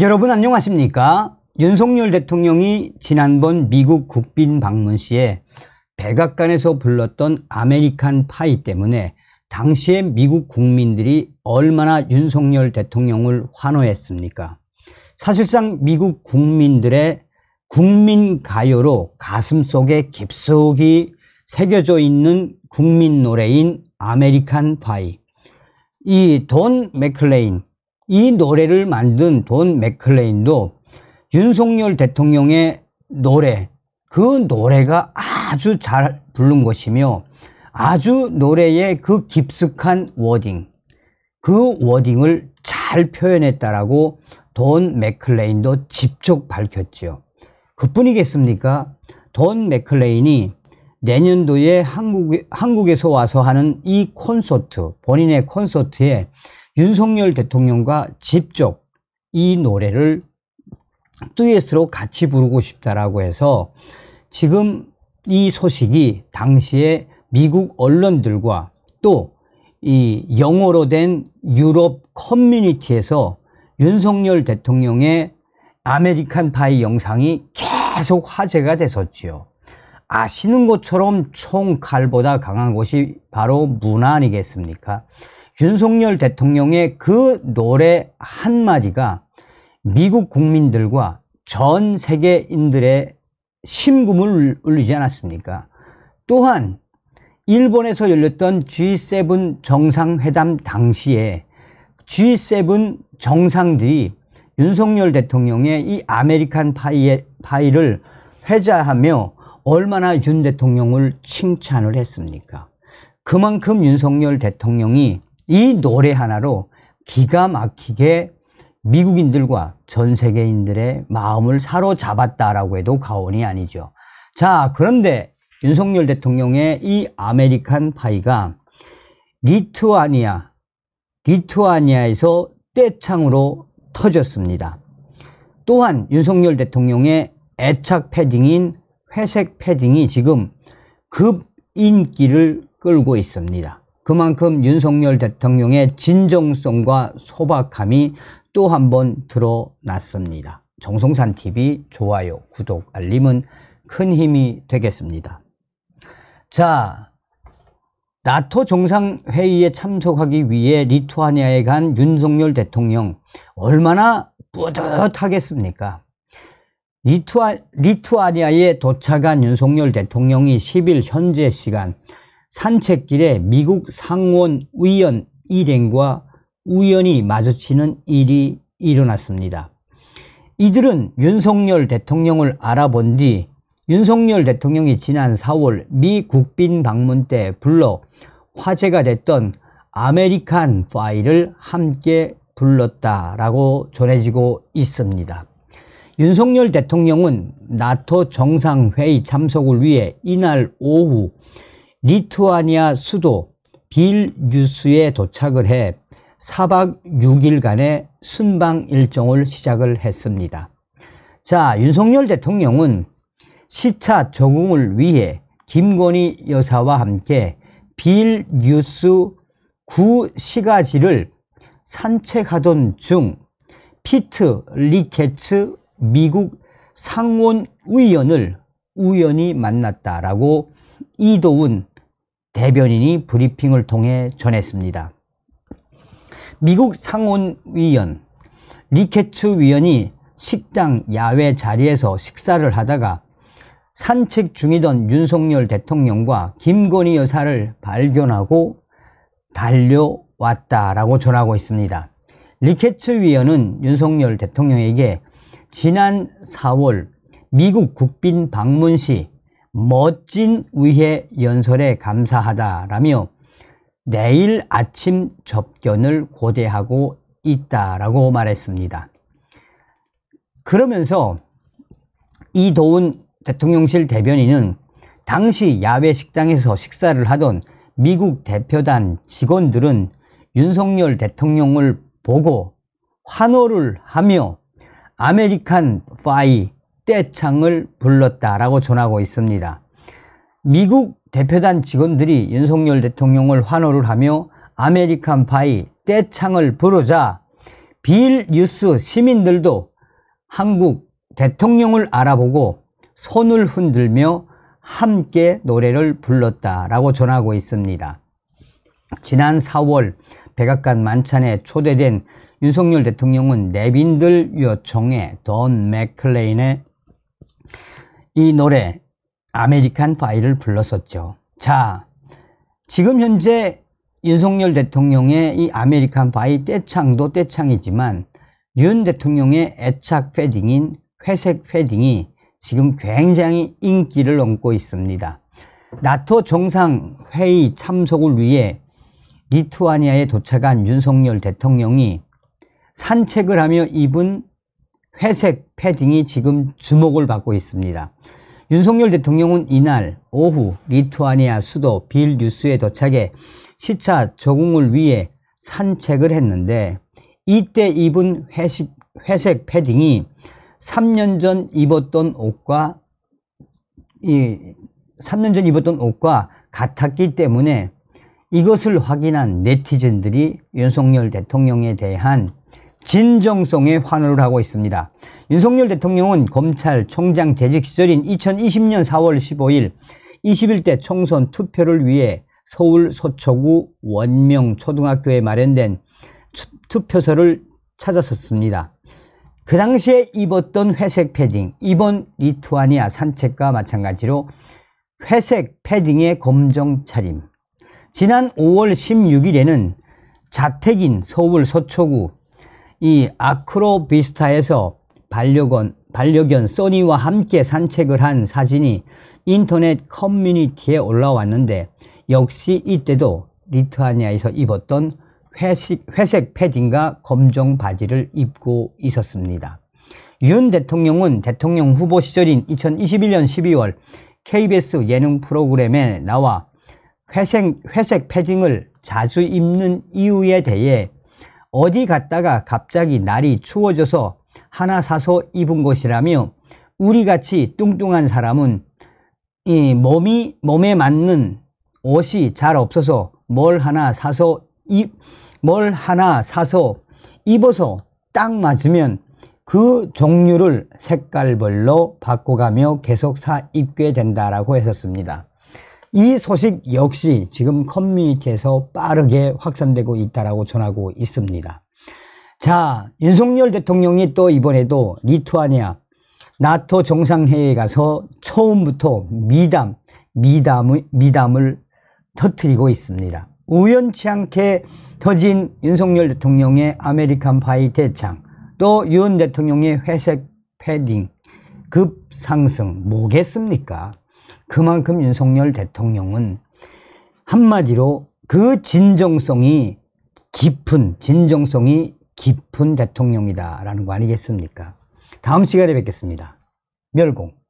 여러분 안녕하십니까? 윤석열 대통령이 지난번 미국 국빈 방문 시에 백악관에서 불렀던 아메리칸 파이 때문에 당시에 미국 국민들이 얼마나 윤석열 대통령을 환호했습니까? 사실상 미국 국민들의 국민 가요로 가슴 속에 깊숙이 새겨져 있는 국민 노래인 아메리칸 파이. 이 돈 맥클레인, 이 노래를 만든 돈 맥클레인도 윤석열 대통령의 노래, 그 노래가 아주 잘 부른 것이며 아주 노래의 그 깊숙한 워딩, 그 워딩을 잘 표현했다라고 돈 맥클레인도 직접 밝혔지요. 그뿐이겠습니까? 돈 맥클레인이 내년도에 한국, 한국에서 와서 하는 이 콘서트, 본인의 콘서트에 윤석열 대통령과 직접 이 노래를 듀엣으로 같이 부르고 싶다라고 해서 지금 이 소식이 당시에 미국 언론들과 또 이 영어로 된 유럽 커뮤니티에서 윤석열 대통령의 아메리칸 파이 영상이 계속 화제가 됐었지요. 아시는 것처럼 총칼보다 강한 것이 바로 문화 아니겠습니까? 윤석열 대통령의 그 노래 한마디가 미국 국민들과 전 세계인들의 심금을 울리지 않았습니까? 또한 일본에서 열렸던 G7 정상회담 당시에 G7 정상들이 윤석열 대통령의 이 아메리칸 파이의, 파이를 회자하며 얼마나 윤 대통령을 칭찬을 했습니까? 그만큼 윤석열 대통령이 이 노래 하나로 기가 막히게 미국인들과 전 세계인들의 마음을 사로잡았다라고 해도 과언이 아니죠. 자, 그런데 윤석열 대통령의 이 아메리칸 파이가 리투아니아, 리투아니아에서 떼창으로 터졌습니다. 또한 윤석열 대통령의 애착 패딩인 회색 패딩이 지금 급 인기를 끌고 있습니다. 그만큼 윤석열 대통령의 진정성과 소박함이 또 한 번 드러났습니다. 정성산 TV 좋아요, 구독, 알림은 큰 힘이 되겠습니다. 자, 나토 정상회의에 참석하기 위해 리투아니아에 간 윤석열 대통령 얼마나 뿌듯하겠습니까? 리투아, 리투아니아에 도착한 윤석열 대통령이 10일 현재 시간 산책길에 미국 상원 의원 일행과 우연히 마주치는 일이 일어났습니다. 이들은 윤석열 대통령을 알아본 뒤 윤석열 대통령이 지난 4월 미 국빈 방문 때 불러 화제가 됐던 아메리칸 파일을 함께 불렀다라고 전해지고 있습니다. 윤석열 대통령은 나토 정상회의 참석을 위해 이날 오후 리투아니아 수도 빌뉴스에 도착을 해 4박 6일간의 순방 일정을 시작을 했습니다. 자, 윤석열 대통령은 시차 적응을 위해 김건희 여사와 함께 빌뉴스 구시가지를 산책하던 중 피트 리케츠 미국 상원 의원을 우연히 만났다라고 이도훈 대변인이 브리핑을 통해 전했습니다. 미국 상원위원 리케츠 위원이 식당 야외 자리에서 식사를 하다가 산책 중이던 윤석열 대통령과 김건희 여사를 발견하고 달려왔다라고 전하고 있습니다. 리케츠 위원은 윤석열 대통령에게 지난 4월 미국 국빈 방문 시 멋진 의회 연설에 감사하다라며 내일 아침 접견을 고대하고 있다라고 말했습니다. 그러면서 이도훈 대통령실 대변인은 당시 야외 식당에서 식사를 하던 미국 대표단 직원들은 윤석열 대통령을 보고 환호를 하며 아메리칸 파이 떼창을 불렀다라고 전하고 있습니다. 미국 대표단 직원들이 윤석열 대통령을 환호를 하며 아메리칸 파이 떼창을 부르자 빌 뉴스 시민들도 한국 대통령을 알아보고 손을 흔들며 함께 노래를 불렀다라고 전하고 있습니다. 지난 4월 백악관 만찬에 초대된 윤석열 대통령은 내빈들 요청에 돈 맥클레인의 이 노래 아메리칸 파이를 불렀었죠. 자, 지금 현재 윤석열 대통령의 이 아메리칸 파이 떼창도 떼창이지만 윤 대통령의 애착 패딩인 회색 패딩이 지금 굉장히 인기를 얻고 있습니다. 나토 정상회의 참석을 위해 리투아니아에 도착한 윤석열 대통령이 산책을 하며 입은 회색 패딩이 지금 주목을 받고 있습니다. 윤석열 대통령은 이날 오후 리투아니아 수도 빌뉴스에 도착해 시차 적응을 위해 산책을 했는데 이때 입은 회식, 회색 패딩이 3년 전 입었던 옷과 이 3년 전 입었던 옷과 같았기 때문에 이것을 확인한 네티즌들이 윤석열 대통령에 대한 진정성의 환호를 하고 있습니다. 윤석열 대통령은 검찰총장 재직 시절인 2020년 4월 15일 21대 총선 투표를 위해 서울 서초구 원명초등학교에 마련된 투표서를찾았었습니다그 당시에 입었던 회색 패딩, 이번 리투아니아 산책과 마찬가지로 회색 패딩의 검정 차림. 지난 5월 16일에는 자택인 서울 서초구 이 아크로비스타에서 반려견, 반려견 써니와 함께 산책을 한 사진이 인터넷 커뮤니티에 올라왔는데 역시 이때도 리투아니아에서 입었던 회식, 회색 패딩과 검정 바지를 입고 있었습니다. 윤 대통령은 대통령 후보 시절인 2021년 12월 KBS 예능 프로그램에 나와 회색, 회색 패딩을 자주 입는 이유에 대해 어디 갔다가 갑자기 날이 추워져서 하나 사서 입은 것이라며 우리같이 뚱뚱한 사람은 이 몸이 몸에 맞는 옷이 잘 없어서 뭘 하나 사서 입, 뭘 하나 사서 입어서 딱 맞으면 그 종류를 색깔별로 바꿔가며 계속 사 입게 된다라고 했었습니다. 이 소식 역시 지금 커뮤니티에서 빠르게 확산되고 있다라고 전하고 있습니다. 자, 윤석열 대통령이 또 이번에도 리투아니아 나토 정상회의에 가서 처음부터 미담, 미담을, 미담을 터트리고 있습니다. 우연치 않게 터진 윤석열 대통령의 아메리칸 바이 대창, 또 윤 대통령의 회색 패딩, 급상승, 뭐겠습니까? 그만큼 윤석열 대통령은 한마디로 그 진정성이 깊은 진정성이 깊은 대통령이다라는 거 아니겠습니까? 다음 시간에 뵙겠습니다. 멸공